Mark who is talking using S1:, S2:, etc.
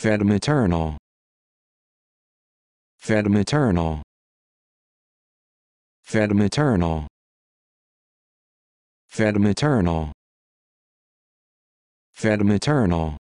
S1: Fed maternal. Fed maternal. Fed maternal. Fed maternal. Fed maternal.